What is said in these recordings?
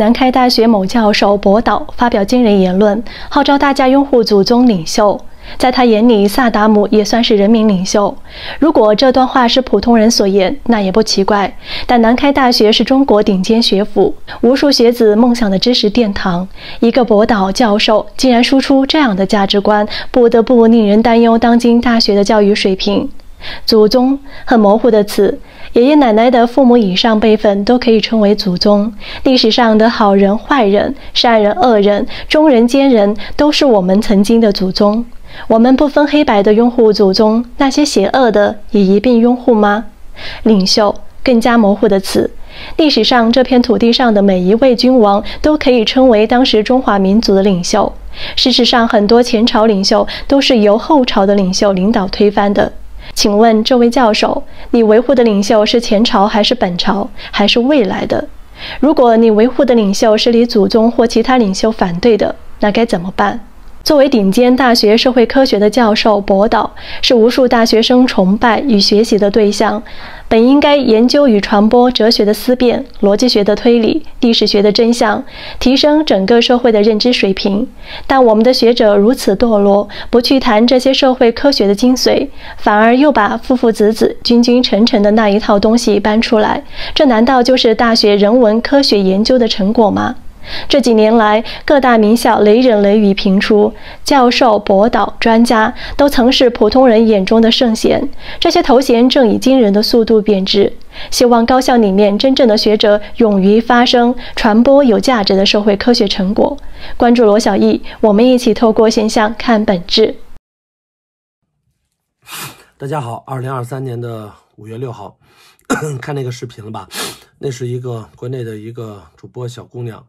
南开大学某教授博导发表惊人言论，号召大家拥护祖宗领袖。在他眼里，萨达姆也算是人民领袖。如果这段话是普通人所言，那也不奇怪。但南开大学是中国顶尖学府，无数学子梦想的知识殿堂。一个博导教授竟然输出这样的价值观，不得不令人担忧当今大学的教育水平。祖宗，很模糊的词。爷爷奶奶的父母以上辈分都可以称为祖宗。历史上的好人、坏人、善人、恶人、忠人、奸人，都是我们曾经的祖宗。我们不分黑白的拥护祖宗，那些邪恶的也一并拥护吗？领袖更加模糊的词。历史上这片土地上的每一位君王都可以称为当时中华民族的领袖。事实上，很多前朝领袖都是由后朝的领袖领导推翻的。请问这位教授，你维护的领袖是前朝还是本朝，还是未来的？如果你维护的领袖是你祖宗或其他领袖反对的，那该怎么办？作为顶尖大学社会科学的教授、博导，是无数大学生崇拜与学习的对象。本应该研究与传播哲学的思辨、逻辑学的推理、历史学的真相，提升整个社会的认知水平。但我们的学者如此堕落，不去谈这些社会科学的精髓，反而又把父父子子、君君臣臣的那一套东西搬出来，这难道就是大学人文科学研究的成果吗？这几年来，各大名校雷人雷语频出，教授、博导、专家都曾是普通人眼中的圣贤，这些头衔正以惊人的速度贬值。希望高校里面真正的学者勇于发声，传播有价值的社会科学成果。关注罗小艺，我们一起透过现象看本质。大家好，二零二三年的五月六号，看那个视频了吧？那是一个国内的一个主播小姑娘。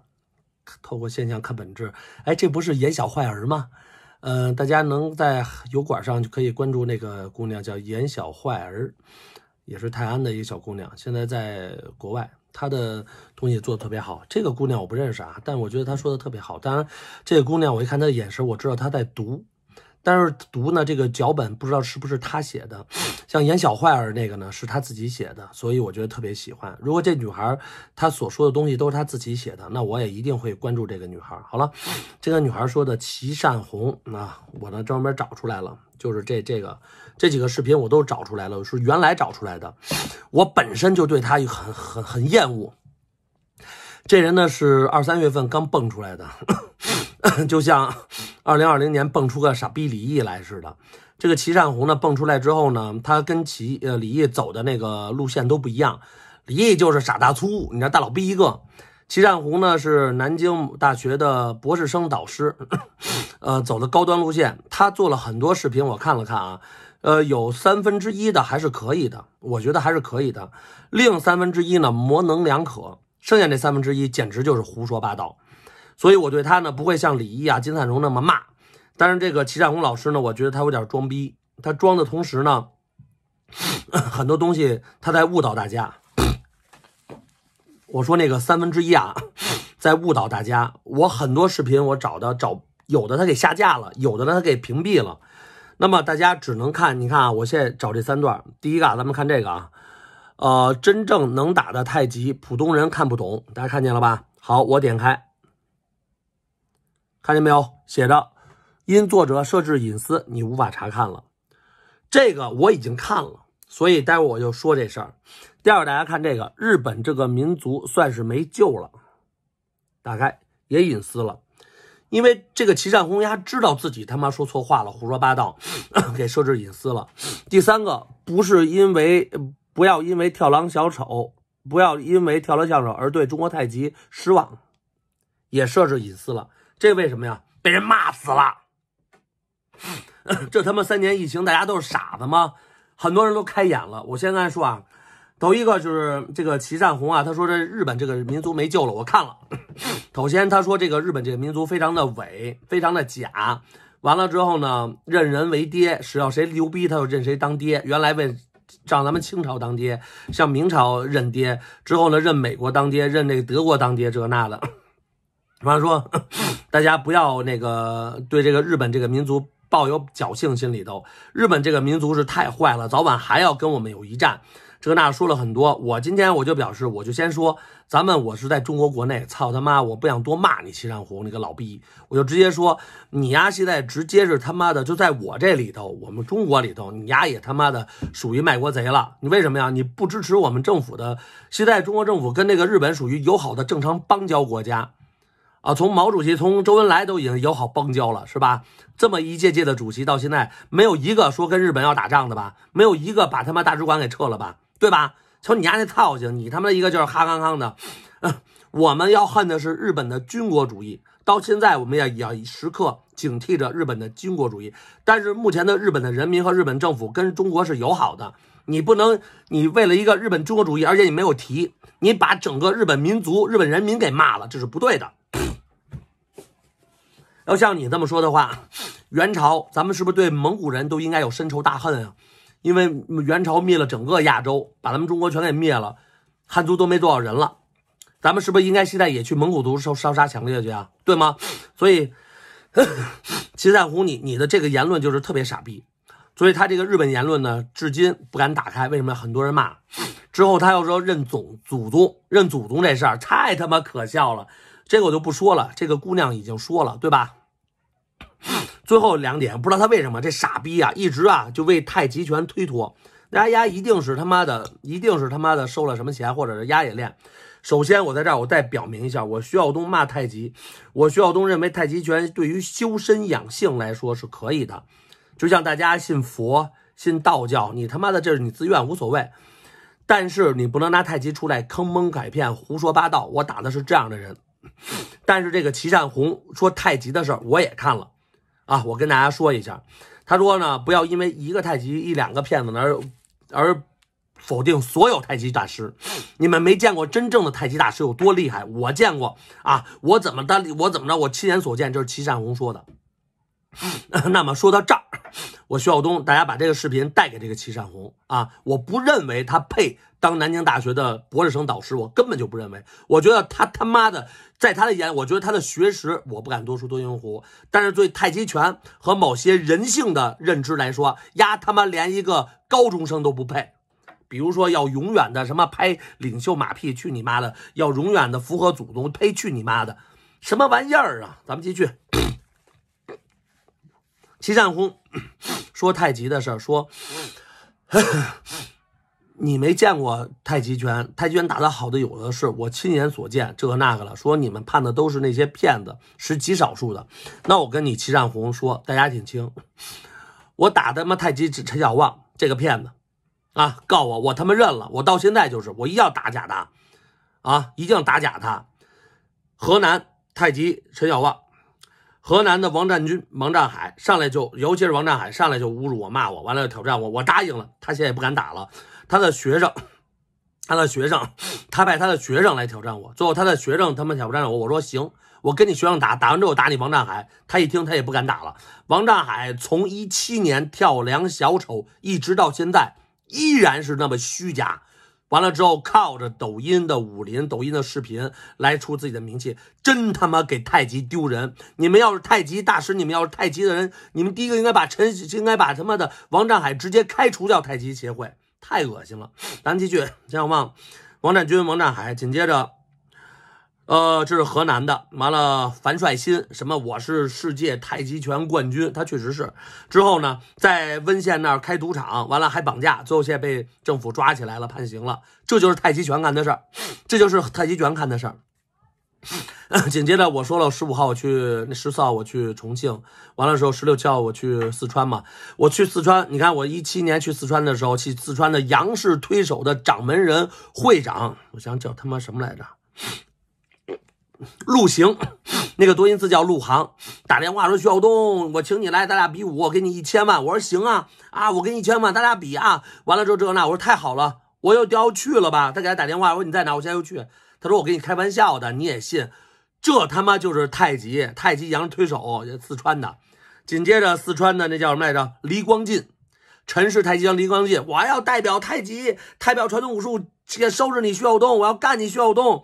透过现象看本质，哎，这不是演小坏儿吗？嗯，大家能在油管上就可以关注那个姑娘，叫演小坏儿，也是泰安的一个小姑娘，现在在国外，她的东西做的特别好。这个姑娘我不认识啊，但我觉得她说的特别好。当然，这个姑娘我一看她的眼神，我知道她在读。但是读呢，这个脚本不知道是不是他写的，像演小坏儿那个呢，是他自己写的，所以我觉得特别喜欢。如果这女孩她所说的东西都是她自己写的，那我也一定会关注这个女孩。好了，这个女孩说的齐善红，那我呢专门找出来了，就是这这个这几个视频我都找出来了，是原来找出来的。我本身就对她很很很厌恶。这人呢是二三月份刚蹦出来的。就像2020年蹦出个傻逼李毅来似的，这个齐善红呢蹦出来之后呢，他跟齐呃李毅走的那个路线都不一样。李毅就是傻大粗，你知道大老逼一个。齐善红呢是南京大学的博士生导师，呃，走的高端路线。他做了很多视频，我看了看啊，呃，有三分之一的还是可以的，我觉得还是可以的。另三分之一呢模棱两可，剩下那三分之一简直就是胡说八道。所以我对他呢不会像李毅啊、金灿荣那么骂，但是这个齐占红老师呢，我觉得他有点装逼，他装的同时呢，很多东西他在误导大家。我说那个三分之一啊，在误导大家。我很多视频我找的找有的他给下架了，有的呢他给屏蔽了，那么大家只能看。你看啊，我现在找这三段，第一个啊，咱们看这个啊，呃，真正能打的太极，普通人看不懂，大家看见了吧？好，我点开。看见没有？写着，因作者设置隐私，你无法查看了。这个我已经看了，所以待会我就说这事儿。第二个，大家看这个，日本这个民族算是没救了。打开也隐私了，因为这个齐善红鸭知道自己他妈说错话了，胡说八道，给设置隐私了。第三个，不是因为不要因为跳梁小丑，不要因为跳梁小丑而对中国太极失望，也设置隐私了。这为什么呀？被人骂死了！这他妈三年疫情，大家都是傻子吗？很多人都开眼了。我现在说啊，头一个就是这个齐善红啊，他说这日本这个民族没救了。我看了，首先他说这个日本这个民族非常的伪，非常的假。完了之后呢，认人为爹，只要谁牛逼他就认谁当爹。原来为让咱们清朝当爹，像明朝认爹之后呢，认美国当爹，认那个德国当爹，这那的。比方说，大家不要那个对这个日本这个民族抱有侥幸心理头。日本这个民族是太坏了，早晚还要跟我们有一战。这那说了很多，我今天我就表示，我就先说，咱们我是在中国国内，操他妈，我不想多骂你齐山红，你个老逼，我就直接说，你丫现在直接是他妈的就在我这里头，我们中国里头，你丫也他妈的属于卖国贼了。你为什么呀？你不支持我们政府的？现在中国政府跟那个日本属于友好的正常邦交国家。啊，从毛主席，从周恩来都已经友好邦交了，是吧？这么一届届的主席，到现在没有一个说跟日本要打仗的吧？没有一个把他妈大使馆给撤了吧？对吧？瞧你家那操性，你他妈一个劲儿哈刚刚的。我们要恨的是日本的军国主义，到现在我们也要时刻警惕着日本的军国主义。但是目前的日本的人民和日本政府跟中国是友好的，你不能你为了一个日本军国主义，而且你没有提，你把整个日本民族、日本人民给骂了，这是不对的。要像你这么说的话，元朝咱们是不是对蒙古人都应该有深仇大恨啊？因为元朝灭了整个亚洲，把咱们中国全给灭了，汉族都没多少人了，咱们是不是应该现在也去蒙古族烧烧杀抢掠去啊？对吗？所以，齐在虎，你你的这个言论就是特别傻逼。所以他这个日本言论呢，至今不敢打开。为什么很多人骂？之后他又说认祖祖宗，认祖宗这事儿太他妈可笑了。这个我就不说了，这个姑娘已经说了，对吧？最后两点，不知道他为什么这傻逼啊，一直啊就为太极拳推脱。丫丫一定是他妈的，一定是他妈的收了什么钱，或者是丫也练。首先，我在这儿我再表明一下，我徐晓东骂太极，我徐晓东认为太极拳对于修身养性来说是可以的，就像大家信佛信道教，你他妈的这是你自愿无所谓，但是你不能拿太极出来坑蒙拐骗、胡说八道。我打的是这样的人。但是这个齐善红说太极的事儿，我也看了啊，我跟大家说一下，他说呢，不要因为一个太极一两个骗子而而否定所有太极大师。你们没见过真正的太极大师有多厉害，我见过啊，我怎么的，我怎么着，我亲眼所见，就是齐善红说的。那么说到这。我徐晓东，大家把这个视频带给这个齐善红啊！我不认为他配当南京大学的博士生导师，我根本就不认为。我觉得他他妈的，在他的眼，我觉得他的学识，我不敢多说多云湖。但是对太极拳和某些人性的认知来说，丫他妈连一个高中生都不配。比如说，要永远的什么拍领袖马屁，去你妈的！要永远的符合祖宗，呸，去你妈的！什么玩意儿啊！咱们继续。齐善红 说：“太极的事儿，说 你没见过太极拳，太极拳打的好的有的是，我亲眼所见这个那个了。说你们判的都是那些骗子，是极少数的。那我跟你齐善红说，大家听清，我打他妈太极指陈小旺这个骗子啊，告我，我他妈认了，我到现在就是我一定要打假他，啊，一定要打假他，河南太极陈小旺。”河南的王占军、王占海上来就，尤其是王占海上来就侮辱我、骂我，完了挑战我，我答应了，他现在也不敢打了。他的学生，他的学生，他派他的学生来挑战我，最后他的学生他们挑战我，我说行，我跟你学生打，打完之后打你王占海，他一听他也不敢打了。王占海从一七年跳梁小丑一直到现在，依然是那么虚假。完了之后，靠着抖音的武林、抖音的视频来出自己的名气，真他妈给太极丢人！你们要是太极大师，你们要是太极的人，你们第一个应该把陈，应该把他妈的王占海直接开除掉太极协会，太恶心了！咱继续，这样吗？王占军、王占海，紧接着。呃，这是河南的，完了，樊帅新什么？我是世界太极拳冠军，他确实是。之后呢，在温县那儿开赌场，完了还绑架，最后现在被政府抓起来了，判刑了。这就是太极拳干的事儿，这就是太极拳干的事儿。紧接着我说了，十五号我去，那十四号我去重庆，完了之后十六号我去四川嘛。我去四川，你看我一七年去四川的时候，去四川的杨氏推手的掌门人会长，我想叫他妈什么来着？陆行，那个多音字叫陆航。打电话说徐晓东，我请你来，咱俩比武，我给你一千万。我说行啊，啊，我给你一千万，咱俩比啊。完了之后这那，我说太好了，我又要去了吧。他给他打电话说你在哪，我现在又去。他说我给你开玩笑的，你也信？这他妈就是太极，太极杨推手，四川的。紧接着四川的那叫什么来着？离光进，陈氏太极拳李光进，我要代表太极，代表传统武术，收拾你徐晓东，我要干你徐晓东。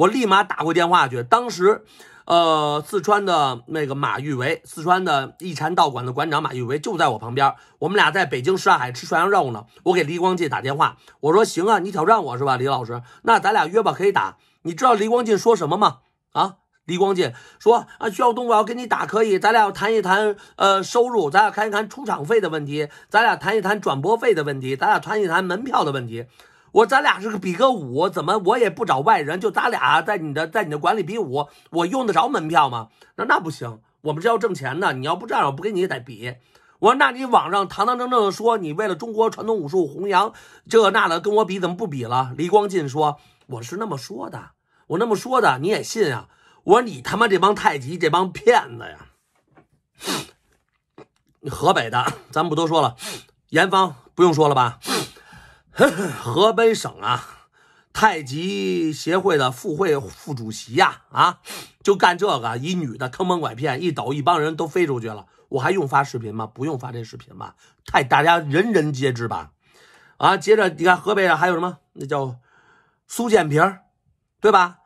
我立马打过电话去，当时，呃，四川的那个马玉维，四川的一禅道馆的馆长马玉维就在我旁边，我们俩在北京什刹海吃涮羊肉呢。我给李光进打电话，我说行啊，你挑战我是吧，李老师？那咱俩约吧，可以打。你知道李光进说什么吗？啊，李光进说啊，徐晓东，我要跟你打，可以，咱俩要谈一谈，呃，收入，咱俩谈一谈出场费的问题，咱俩谈一谈转播费的问题，咱俩谈一谈门票的问题。我咱俩是个比个武，怎么我也不找外人，就咱俩在你的在你的馆里比武，我用得着门票吗？那那不行，我们是要挣钱的。你要不这样，我不跟你得比。我说那你网上堂堂正正的说，你为了中国传统武术弘扬这那的，跟我比怎么不比了？李光进说我是那么说的，我那么说的你也信啊？我说你他妈这帮太极这帮骗子呀！河北的咱们不都说了，严方不用说了吧？河北省啊，太极协会的副会副主席呀啊，就干这个，一女的坑蒙拐骗，一抖一帮人都飞出去了。我还用发视频吗？不用发这视频吧？太大家人人皆知吧？啊，接着你看河北省还有什么？那叫苏建平，对吧？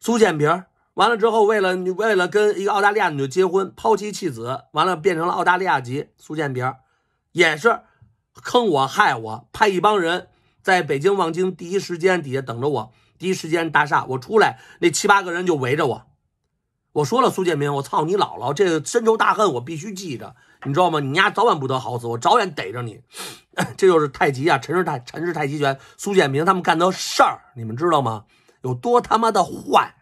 苏建平完了之后，为了为了跟一个澳大利亚女结婚，抛妻弃子，完了变成了澳大利亚籍苏建平，也是。坑我害我，派一帮人在北京望京第一时间底下等着我，第一时间大厦我出来，那七八个人就围着我。我说了，苏建明，我操你姥姥，这深仇大恨我必须记着，你知道吗？你丫早晚不得好死，我早晚逮着你。这就是太极啊，陈氏太陈氏太极拳，苏建明他们干的事儿，你们知道吗？有多他妈的坏？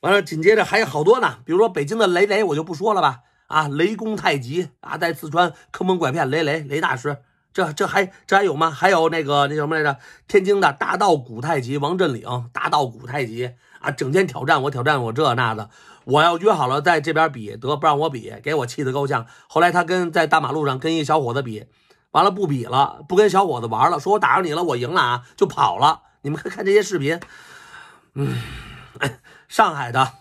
完了，紧接着还有好多呢，比如说北京的雷雷，我就不说了吧。啊，雷公太极啊，在四川坑蒙拐骗雷雷雷大师，这这还这还有吗？还有那个那什么来着？天津的大道古太极王振岭，大道古太极啊，整天挑战我，挑战我这那的。我要约好了在这边比，得不让我比，给我气得够呛。后来他跟在大马路上跟一小伙子比，完了不比了，不跟小伙子玩了，说我打扰你了，我赢了啊，就跑了。你们看这些视频，嗯，上海的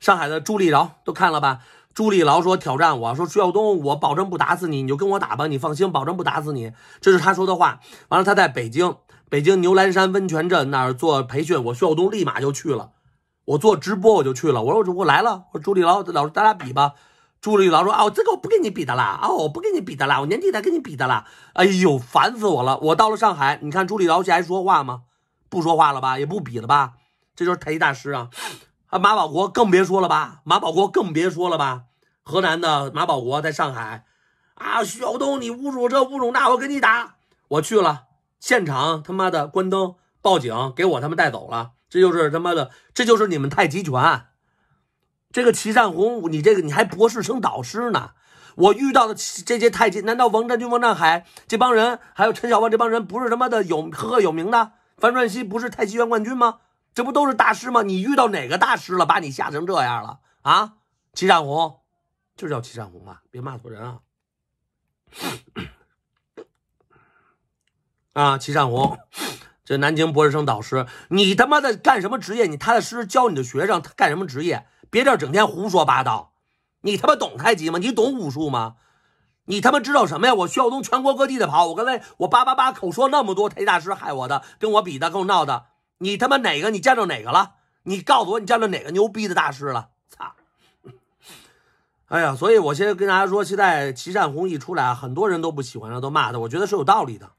上海的朱立饶都看了吧？朱立劳说：“挑战我说，徐晓东，我保证不打死你，你就跟我打吧，你放心，保证不打死你。”这是他说的话。完了，他在北京，北京牛栏山温泉镇那儿做培训，我徐晓东立马就去了。我做直播，我就去了。我说我我来了，我说朱立劳老师，咱俩比吧。朱立劳说：“哦，这个我不跟你比的啦，哦，我不跟你比的啦，我年底再跟你比的啦。”哎呦，烦死我了！我到了上海，你看朱立劳还说话吗？不说话了吧？也不比了吧？这就是太极大师啊！啊，马保国更别说了吧，马保国更别说了吧，河南的马保国在上海，啊，徐晓东，你侮辱这侮辱那，我跟你打，我去了现场，他妈的关灯报警，给我他妈带走了，这就是他妈的，这就是你们太极拳，这个齐善红，你这个你还博士生导师呢，我遇到的这些太极，难道王占军、王占海这帮人，还有陈小旺这帮人不是他妈的有赫赫有名的？樊传熙不是太极拳冠军吗？这不都是大师吗？你遇到哪个大师了，把你吓成这样了啊？齐占红，就叫齐占红吧，别骂错人啊！啊，齐占红，这南京博士生导师，你他妈的干什么职业？你踏踏实实教你的学生他干什么职业？别这整天胡说八道！你他妈懂太极吗？你懂武术吗？你他妈知道什么呀？我需要从全国各地的跑。我刚才我叭叭叭口说那么多，太极大师害我的，跟我比的我闹的。你他妈哪个？你见着哪个了？你告诉我，你见着哪个牛逼的大师了？操！哎呀，所以我先跟大家说，现在齐善红一出来啊，很多人都不喜欢他，都骂他。我觉得是有道理的，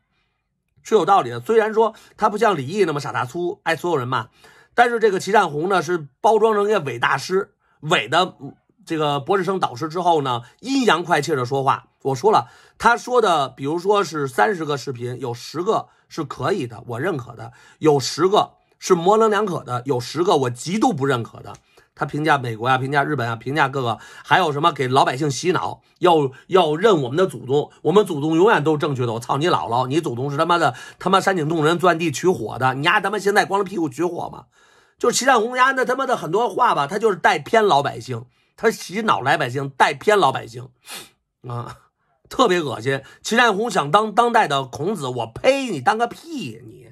是有道理的。虽然说他不像李毅那么傻大粗，挨所有人骂，但是这个齐善红呢，是包装成一个伪大师、伪的这个博士生导师之后呢，阴阳怪气的说话。我说了，他说的，比如说是三十个视频，有十个。是可以的，我认可的。有十个是模棱两可的，有十个我极度不认可的。他评价美国呀，评价日本啊，评价各个，还有什么给老百姓洗脑，要要认我们的祖宗，我们祖宗永远都是正确的。我操你姥姥，你祖宗是他妈的他妈山井洞人钻地取火的，你丫他妈现在光着屁股取火吗？就是祁亮红家那他妈的很多话吧，他就是带偏老百姓，他洗脑老百姓，带偏老百姓啊。特别恶心，齐善红想当当代的孔子，我呸！你当个屁你！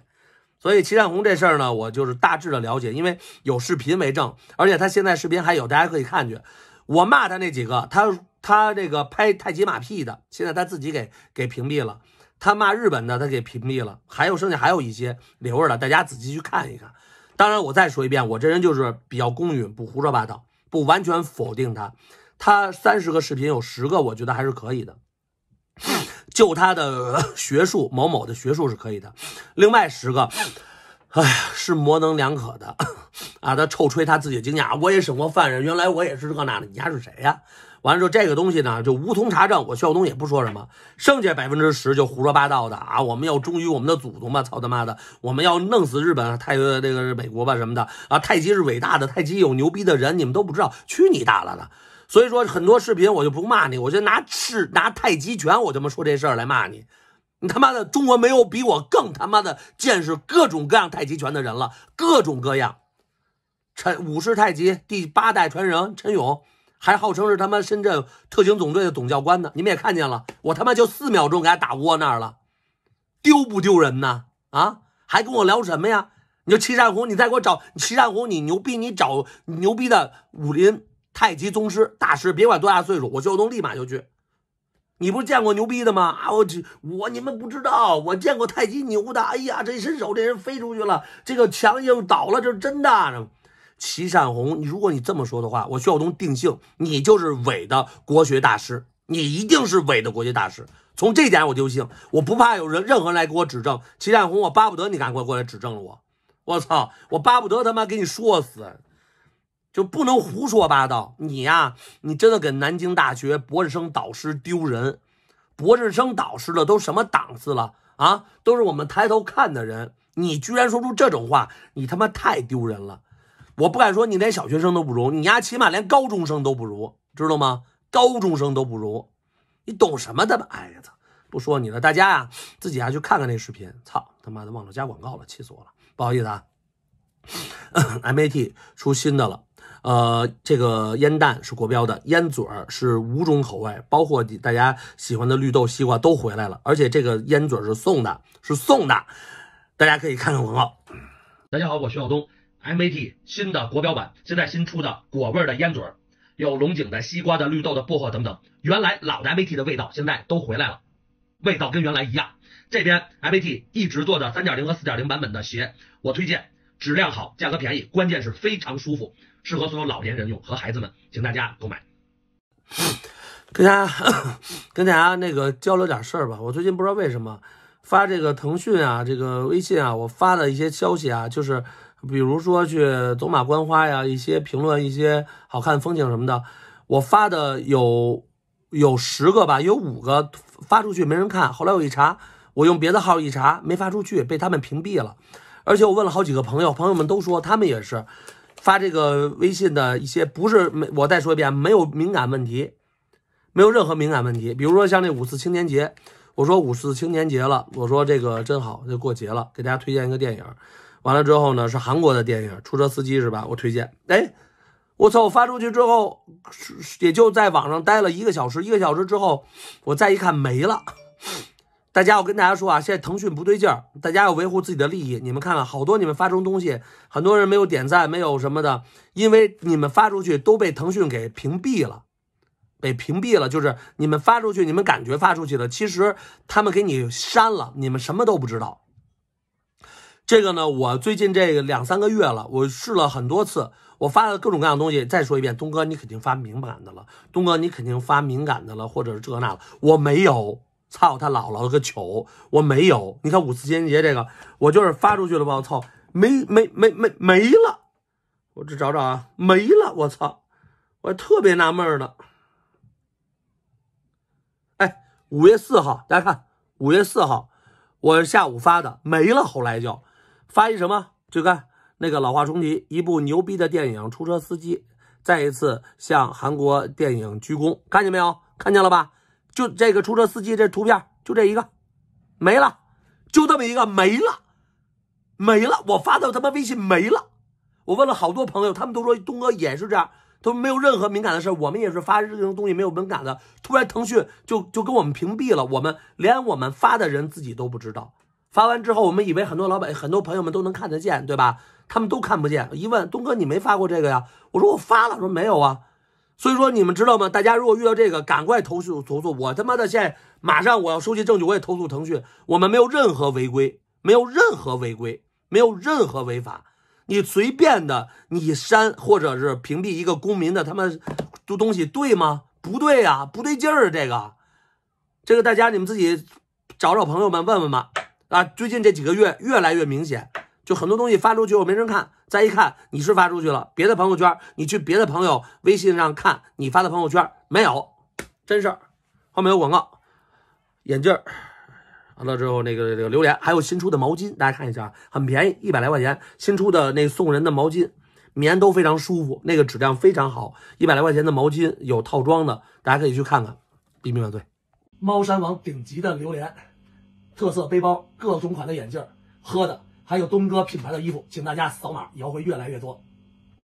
所以齐善红这事儿呢，我就是大致的了解，因为有视频为证，而且他现在视频还有，大家可以看去。我骂他那几个，他他这个拍太极马屁的，现在他自己给给屏蔽了。他骂日本的，他给屏蔽了。还有剩下还有一些留着的，大家仔细去看一看。当然，我再说一遍，我这人就是比较公允，不胡说八道，不完全否定他。他三十个视频有十个，我觉得还是可以的。就他的 学术某某的学术是可以的，另外十个，哎是模棱两可的 啊！他臭吹他自己的经验我也审过犯人，原来我也是这那的，你家是谁呀？完了之后这个东西呢就无从查证，我肖东也不说什么，剩下百分之十就胡说八道的啊！我们要忠于我们的祖宗吧，操他妈的，我们要弄死日本太那个美国吧什么的啊！太极是伟大的，太极有牛逼的人，你们都不知道，去你大了的！所以说很多视频我就不骂你，我就拿吃拿太极拳，我他妈说这事儿来骂你。你他妈的中国没有比我更他妈的见识各种各样太极拳的人了，各种各样。陈武氏太极第八代传人陈勇，还号称是他妈深圳特警总队的总教官呢。你们也看见了，我他妈就四秒钟给他打窝那儿了，丢不丢人呢？啊，还跟我聊什么呀？你说齐善红，你再给我找齐善红，你牛逼，你找牛逼的武林。太极宗师大师，别管多大岁数，我徐晓东立马就去。你不是见过牛逼的吗？啊，我这我你们不知道，我见过太极牛的。哎呀，这一伸手，这人飞出去了，这个墙硬倒了，这是真的。齐善红，你如果你这么说的话，我徐晓东定性，你就是伪的国学大师，你一定是伪的国学大师。从这点我就信，我不怕有人任何人来给我指证。齐善红，我巴不得你赶快过来指证了我。我操，我巴不得他妈给你说死。就不能胡说八道！你呀，你真的给南京大学博士生导师丢人！博士生导师了都什么档次了啊？都是我们抬头看的人，你居然说出这种话，你他妈太丢人了！我不敢说你连小学生都不如，你呀起码连高中生都不如，知道吗？高中生都不如，你懂什么的吧？哎呀，操！不说你了，大家呀自己啊去看看那视频。操他妈的忘了加广告了，气死我了！不好意思啊，MAT 出新的了。呃，这个烟弹是国标的，烟嘴儿是五种口味，包括大家喜欢的绿豆、西瓜都回来了，而且这个烟嘴是送的，是送的，大家可以看看广告。大家好，我徐晓东，MAT 新的国标版，现在新出的果味的烟嘴，有龙井的、西瓜的、绿豆的、薄荷等等，原来老的 MAT 的味道现在都回来了，味道跟原来一样。这边 MAT 一直做的三点零和四点零版本的鞋，我推荐，质量好，价格便宜，关键是非常舒服。适合所有老年人用和孩子们，请大家购买。跟大家跟大家那个交流点事儿吧。我最近不知道为什么发这个腾讯啊，这个微信啊，我发的一些消息啊，就是比如说去走马观花呀，一些评论，一些好看风景什么的，我发的有有十个吧，有五个发出去没人看。后来我一查，我用别的号一查，没发出去，被他们屏蔽了。而且我问了好几个朋友，朋友们都说他们也是。发这个微信的一些不是没，我再说一遍，没有敏感问题，没有任何敏感问题。比如说像这五四青年节，我说五四青年节了，我说这个真好，就过节了，给大家推荐一个电影。完了之后呢，是韩国的电影《出租车司机》是吧？我推荐。哎，我操！发出去之后，也就在网上待了一个小时，一个小时之后，我再一看没了。大家，我跟大家说啊，现在腾讯不对劲儿，大家要维护自己的利益。你们看看，好多你们发种东西，很多人没有点赞，没有什么的，因为你们发出去都被腾讯给屏蔽了，被屏蔽了。就是你们发出去，你们感觉发出去了，其实他们给你删了，你们什么都不知道。这个呢，我最近这个两三个月了，我试了很多次，我发了各种各样的东西。再说一遍，东哥你肯定发敏感的了，东哥你肯定发敏感的了，或者是这那了，我没有。操他姥姥个球！我没有，你看五四情人节这个，我就是发出去了吧？我操，没没没没没了！我这找找啊，没了！我操，我特别纳闷呢。哎，五月四号，大家看，五月四号，我下午发的没了，后来就发一什么？就看那个老话重提，一部牛逼的电影《出车司机》，再一次向韩国电影鞠躬，看见没有？看见了吧？就这个出租车司机这图片，就这一个，没了，就这么一个没了，没了。我发到他妈微信没了。我问了好多朋友，他们都说东哥也是这样，都没有任何敏感的事。我们也是发这种东西没有敏感的，突然腾讯就就跟我们屏蔽了，我们连我们发的人自己都不知道。发完之后，我们以为很多老板、很多朋友们都能看得见，对吧？他们都看不见。一问东哥，你没发过这个呀？我说我发了。说没有啊。所以说，你们知道吗？大家如果遇到这个，赶快投诉投诉。我他妈的，现在马上我要收集证据，我也投诉腾讯。我们没有任何违规，没有任何违规，没有任何违法。你随便的，你删或者是屏蔽一个公民的，他们的东西对吗？不对呀，不对劲儿。这个，这个大家你们自己找找朋友们问问吧。啊，最近这几个月越来越明显。就很多东西发出去后没人看，再一看你是发出去了，别的朋友圈你去别的朋友微信上看你发的朋友圈没有，真事儿。后面有广告，眼镜儿，完了之后那个这个榴莲，还有新出的毛巾，大家看一下很便宜，一百来块钱。新出的那送人的毛巾，棉都非常舒服，那个质量非常好，一百来块钱的毛巾有套装的，大家可以去看看，比比反对。猫山王顶级的榴莲，特色背包，各种款的眼镜喝的。还有东哥品牌的衣服，请大家扫码，摇会越来越多。